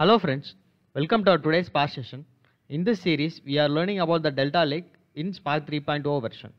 Hello friends, welcome to our today's Spark session. In this series, we are learning about the Delta Lake in Spark 3.0 version.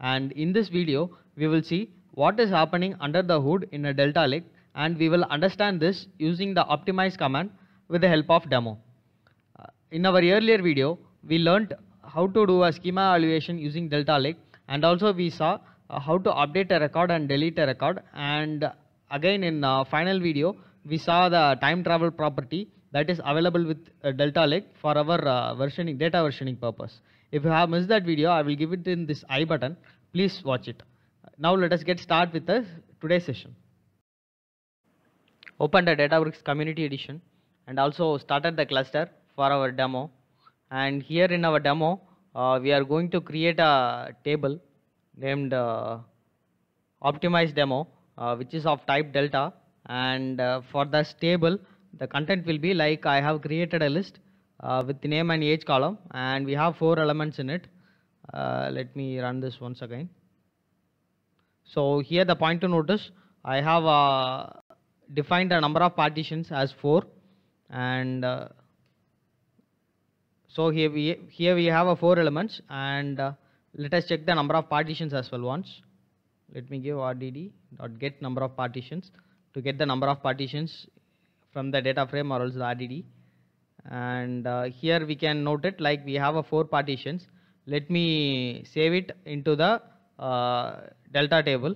And in this video, we will see what is happening under the hood in a Delta Lake and we will understand this using the optimize command with the help of demo. Uh, in our earlier video, we learned how to do a schema evaluation using Delta Lake and also we saw uh, how to update a record and delete a record and again in the uh, final video, we saw the time travel property that is available with uh, Delta Lake for our uh, versioning data versioning purpose. If you have missed that video, I will give it in this I button. Please watch it. Now let us get started with the today's session. Open the DataWorks Community Edition and also started the cluster for our demo. And here in our demo, uh, we are going to create a table named uh, optimized demo, uh, which is of type delta. And uh, for this table, the content will be like I have created a list uh, with name and age column and we have four elements in it uh, let me run this once again so here the point to notice I have uh, defined a number of partitions as four and uh, so here we here we have a four elements and uh, let us check the number of partitions as well once let me give rdd dot get number of partitions to get the number of partitions from the data frame or also the RDD and uh, here we can note it like we have a four partitions let me save it into the uh, delta table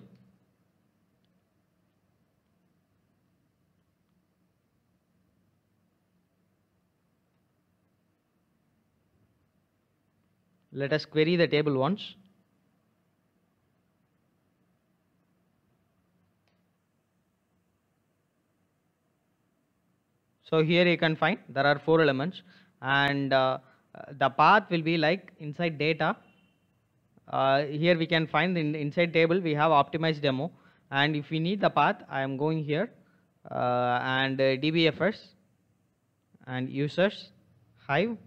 let us query the table once So here you can find there are four elements and uh, the path will be like inside data. Uh, here we can find in inside table we have optimized demo and if we need the path I am going here uh, and uh, DBFS and users, Hive,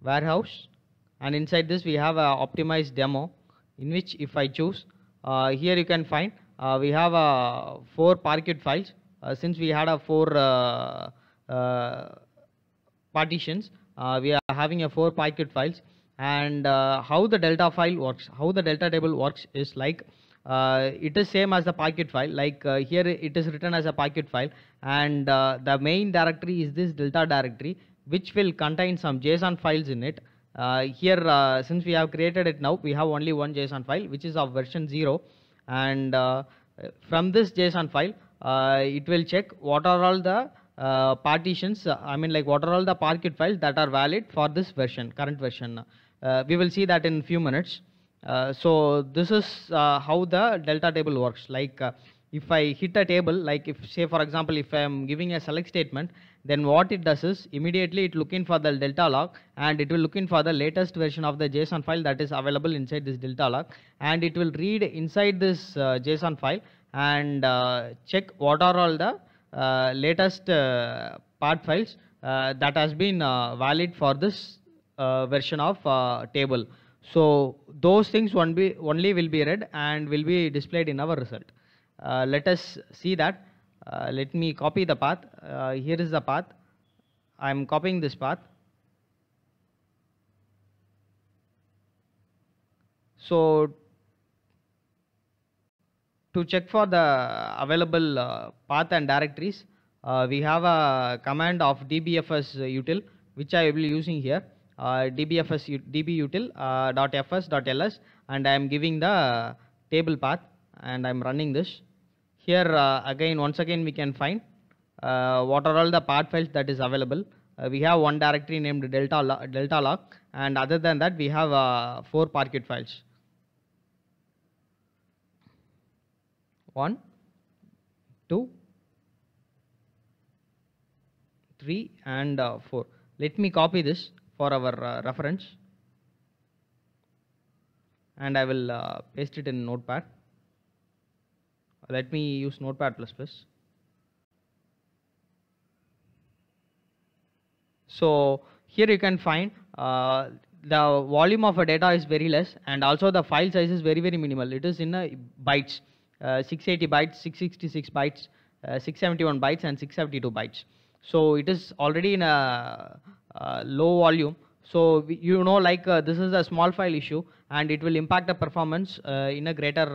warehouse and inside this we have a optimized demo in which if I choose uh, here you can find uh, we have four Parquet files uh, since we had a four uh, uh, partitions we are having a four packet files and how the delta file works how the delta table works is like uh, it is same as the packet file like uh, here it is written as a packet file and uh, the main directory is this delta directory which will contain some json files in it here since we have created it now we have only one json file which is of version 0 and from this json file uh, it will check what are all the uh, partitions I mean like what are all the parquet files that are valid for this version current version uh, we will see that in few minutes so this is how the delta table works like if I hit a table like if say for example if I am giving a select statement then what it does is immediately it look in for the delta log and it will look in for the latest version of the JSON file that is available inside this delta log and it will read inside this uh, JSON file and uh, check what are all the uh, latest uh, part files that has been valid for this version of table. So those things will be only will be read and will be displayed in our result. Uh, let us see that. Uh, let me copy the path. Uh, here is the path. I am copying this path. So to check for the available uh, path and directories, uh, we have a command of dbfs util which I will be using here uh, dbfs .ls, uh, and I am giving the table path and I am running this. Here uh, again once again we can find uh, what are all the path files that is available. we have one directory named delta, lo delta log and other than that we have four Parquet files. 1 2 3 and uh, 4 let me copy this for our uh, reference and I will uh, paste it in notepad let me use notepad plus plus so here you can find uh, the volume of a data is very less and also the file size is very very minimal it is in uh, bytes uh, 680 bytes, 666 bytes, uh, 671 bytes and 672 bytes. So it is already in a uh, low volume. So we, you know like this is a small file issue and it will impact the performance in a greater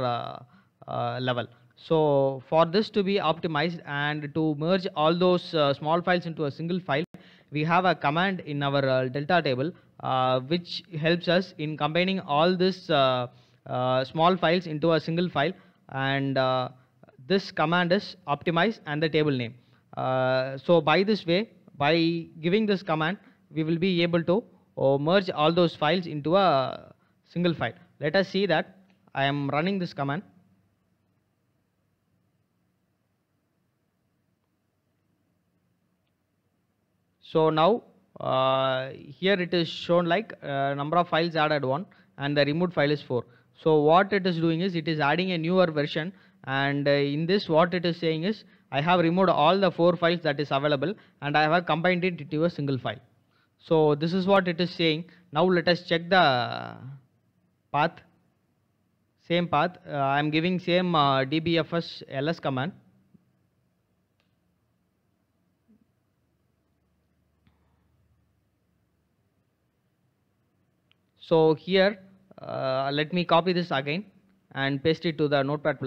level. So for this to be optimized and to merge all those uh, small files into a single file, we have a command in our uh, delta table uh, which helps us in combining all these small files into a single file and uh, this command is optimize and the table name. Uh, so by this way, by giving this command, we will be able to uh, merge all those files into a single file. Let us see that I am running this command. So now uh, here it is shown like uh, number of files added 1 and the removed file is 4 so what it is doing is it is adding a newer version and uh, in this what it is saying is I have removed all the four files that is available and I have combined it into a single file. So this is what it is saying. Now let us check the path. Same path. Uh, I am giving same uh, dbfs ls command. So here, uh, let me copy this again and paste it to the notepad++.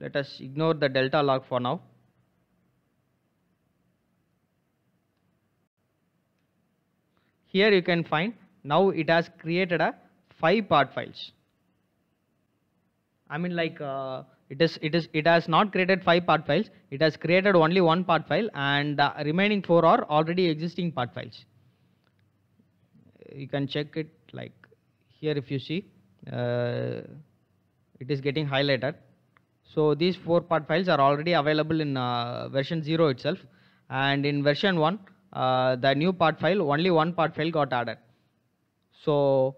Let us ignore the delta log for now. Here you can find now it has created a five part files. I mean like uh, it is it is it has not created five part files it has created only one part file and the remaining four are already existing part files you can check it like here if you see uh, it is getting highlighted so these four part files are already available in uh, version 0 itself and in version 1 uh, the new part file only one part file got added so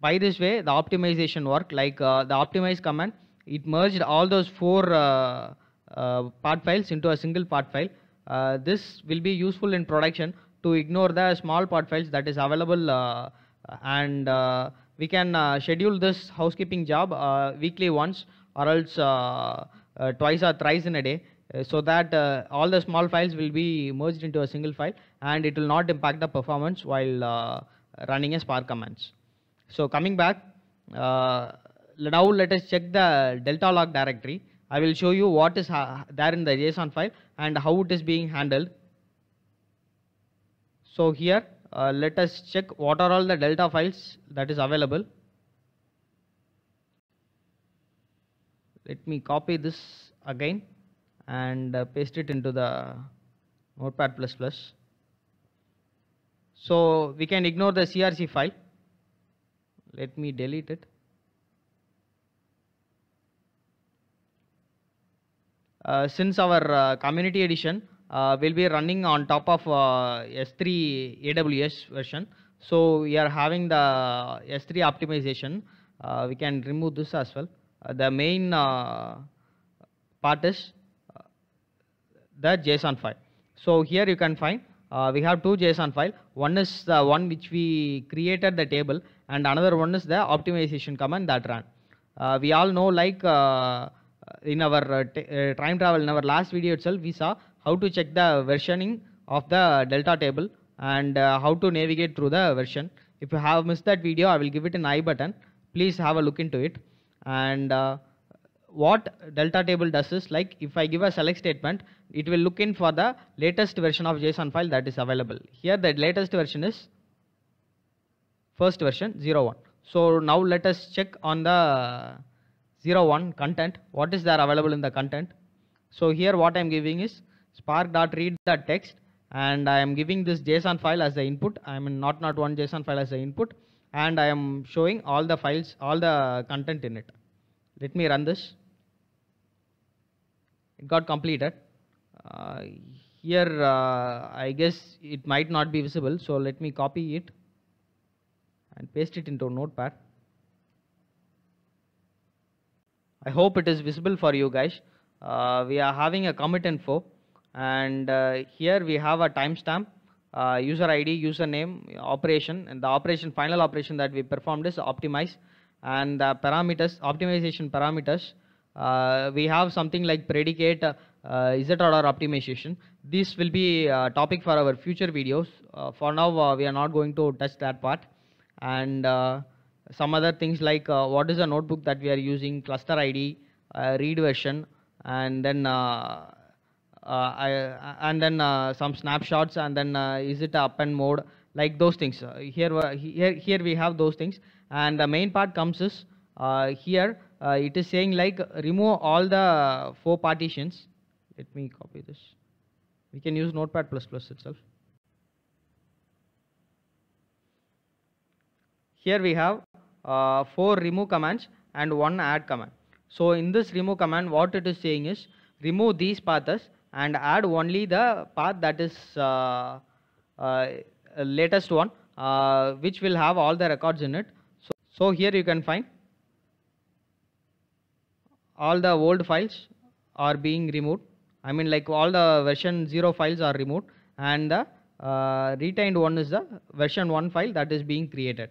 by this way the optimization work like uh, the optimize command it merged all those four uh, uh, part files into a single part file. Uh, this will be useful in production to ignore the small part files that is available uh, and uh, we can uh, schedule this housekeeping job weekly once or else twice or thrice in a day so that all the small files will be merged into a single file and it will not impact the performance while running a spark commands. So coming back, now let us check the delta log directory. I will show you what is there in the JSON file and how it is being handled. So here uh, let us check what are all the delta files that is available. Let me copy this again and uh, paste it into the notepad++. So we can ignore the CRC file. Let me delete it. Uh, since our uh, community edition uh, will be running on top of S3 AWS version, so we are having the S3 optimization. we can remove this as well. the main part is the JSON file. So here you can find uh, we have two JSON file. One is the one which we created the table and another one is the optimization command that ran. Uh, we all know like uh, in our uh, uh, time travel in our last video itself we saw how to check the versioning of the delta table and uh, how to navigate through the version if you have missed that video I will give it an I button please have a look into it and what delta table does is like if I give a select statement it will look in for the latest version of JSON file that is available here the latest version is first version 01 so now let us check on the zero 01 content what is there available in the content so here what I am giving is spark.read the text and I am giving this JSON file as the input I am in not not one JSON file as the input and I am showing all the files all the content in it let me run this it got completed uh, here uh, I guess it might not be visible so let me copy it and paste it into notepad I hope it is visible for you guys. Uh, we are having a commit info and uh, here we have a timestamp, uh, user ID, username, operation and the operation, final operation that we performed is optimize and the parameters, optimization parameters. Uh, we have something like predicate is uh, it order optimization. This will be a topic for our future videos. Uh, for now, we are not going to touch that part and some other things like uh, what is the notebook that we are using cluster id uh, read version and then uh, uh, I, and then uh, some snapshots and then is it up and mode like those things here here here we have those things and the main part comes is here it is saying like remove all the four partitions let me copy this we can use notepad plus plus itself here we have uh, four remove commands and one add command so in this remove command what it is saying is remove these paths and add only the path that is uh, uh, latest one uh, which will have all the records in it so, so here you can find all the old files are being removed I mean like all the version 0 files are removed and the uh, retained one is the version 1 file that is being created.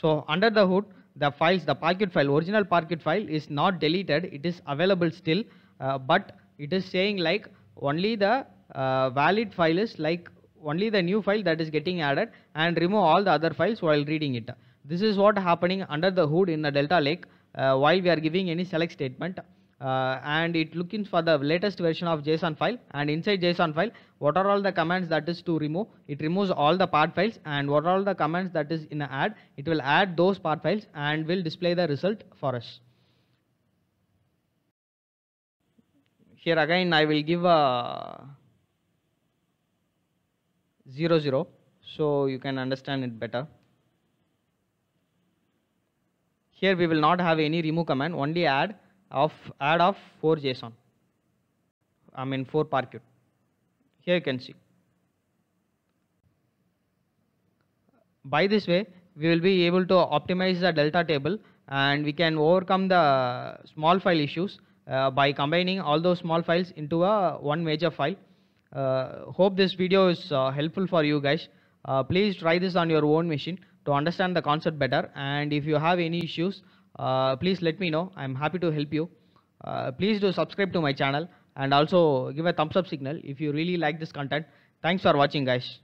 So under the hood, the files, the Parquet file, original Parquet file is not deleted. It is available still, uh, but it is saying like only the uh, valid file is like only the new file that is getting added and remove all the other files while reading it. This is what happening under the hood in the Delta Lake uh, while we are giving any select statement uh, and it looking for the latest version of json file and inside json file what are all the commands that is to remove it removes all the part files and what are all the commands that is in add it will add those part files and will display the result for us here again i will give a 0 0 so you can understand it better here we will not have any remove command only add of add of 4 JSON. I mean 4 Parquet. Here you can see. By this way, we will be able to optimize the delta table and we can overcome the small file issues uh, by combining all those small files into a one major file. Uh, hope this video is uh, helpful for you guys. Uh, please try this on your own machine to understand the concept better and if you have any issues, uh, please let me know. I'm happy to help you. Uh, please do subscribe to my channel and also give a thumbs up signal if you really like this content. Thanks for watching guys.